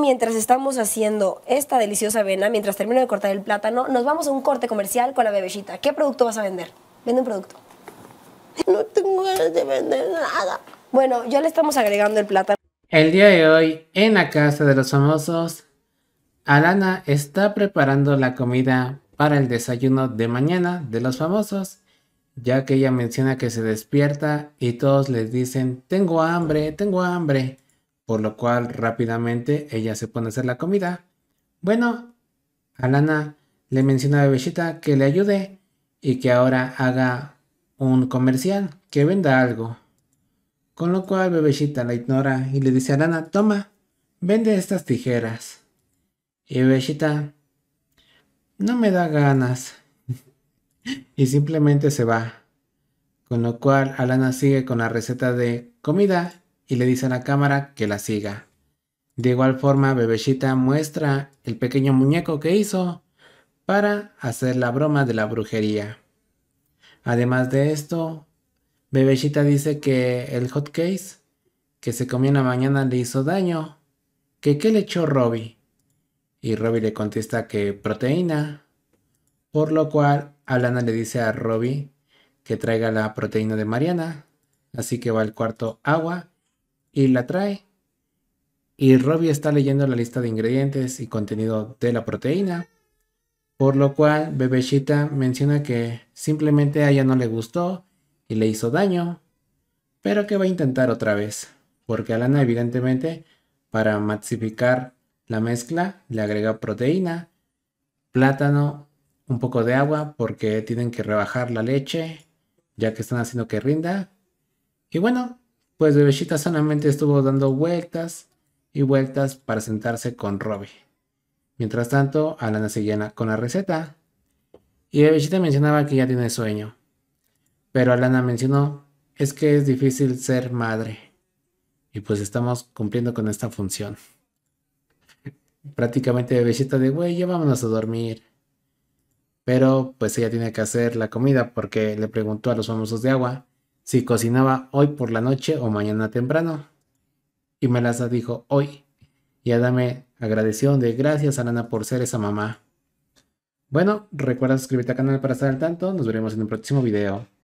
Mientras estamos haciendo esta deliciosa avena, mientras termino de cortar el plátano, nos vamos a un corte comercial con la bebellita. ¿Qué producto vas a vender? Vende un producto. No tengo ganas de vender nada. Bueno, ya le estamos agregando el plátano. El día de hoy, en la casa de los famosos, Alana está preparando la comida para el desayuno de mañana de los famosos, ya que ella menciona que se despierta y todos les dicen, tengo hambre, tengo hambre por lo cual rápidamente ella se pone a hacer la comida. Bueno, Alana le menciona a Bebeshita que le ayude y que ahora haga un comercial, que venda algo. Con lo cual Bebeshita la ignora y le dice a Alana, toma, vende estas tijeras. Y Bebeshita, no me da ganas. y simplemente se va. Con lo cual Alana sigue con la receta de comida y le dice a la cámara que la siga. De igual forma, Bebeshita muestra el pequeño muñeco que hizo para hacer la broma de la brujería. Además de esto, Bebeshita dice que el hot case que se comió en la mañana le hizo daño, que qué le echó Robbie. Y Robbie le contesta que proteína, por lo cual Alana le dice a Robbie que traiga la proteína de Mariana, así que va al cuarto agua y la trae. Y Robbie está leyendo la lista de ingredientes y contenido de la proteína. Por lo cual Bebeshita menciona que simplemente a ella no le gustó y le hizo daño, pero que va a intentar otra vez, porque Alana evidentemente para maxificar la mezcla le agrega proteína, plátano, un poco de agua porque tienen que rebajar la leche ya que están haciendo que rinda. Y bueno, pues Bebeshita solamente estuvo dando vueltas y vueltas para sentarse con Robbie. Mientras tanto, Alana llena con la receta. Y Bebeshita mencionaba que ya tiene sueño. Pero Alana mencionó, es que es difícil ser madre. Y pues estamos cumpliendo con esta función. Prácticamente Bebeshita de, güey, ya vámonos a dormir. Pero pues ella tiene que hacer la comida porque le preguntó a los famosos de agua si cocinaba hoy por la noche o mañana temprano. Y Melaza dijo hoy. Y dame agradeció de gracias a por ser esa mamá. Bueno, recuerda suscribirte al canal para estar al tanto. Nos veremos en un próximo video.